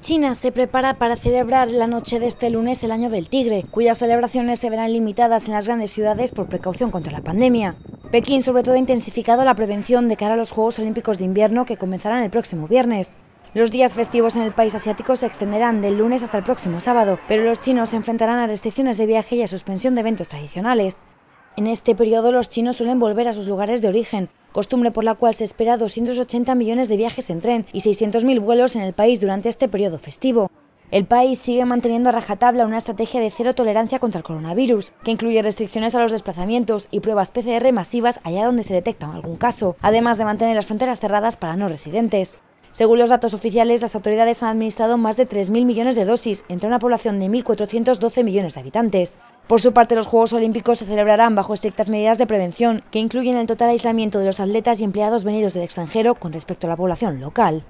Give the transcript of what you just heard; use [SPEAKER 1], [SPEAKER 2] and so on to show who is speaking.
[SPEAKER 1] China se prepara para celebrar la noche de este lunes el Año del Tigre, cuyas celebraciones se verán limitadas en las grandes ciudades por precaución contra la pandemia. Pekín sobre todo ha intensificado la prevención de cara a los Juegos Olímpicos de Invierno que comenzarán el próximo viernes. Los días festivos en el país asiático se extenderán del lunes hasta el próximo sábado, pero los chinos se enfrentarán a restricciones de viaje y a suspensión de eventos tradicionales. En este periodo los chinos suelen volver a sus lugares de origen, costumbre por la cual se espera 280 millones de viajes en tren y 600.000 vuelos en el país durante este periodo festivo. El país sigue manteniendo a rajatabla una estrategia de cero tolerancia contra el coronavirus, que incluye restricciones a los desplazamientos y pruebas PCR masivas allá donde se detecta algún caso, además de mantener las fronteras cerradas para no residentes. Según los datos oficiales, las autoridades han administrado más de 3.000 millones de dosis entre una población de 1.412 millones de habitantes. Por su parte, los Juegos Olímpicos se celebrarán bajo estrictas medidas de prevención, que incluyen el total aislamiento de los atletas y empleados venidos del extranjero con respecto a la población local.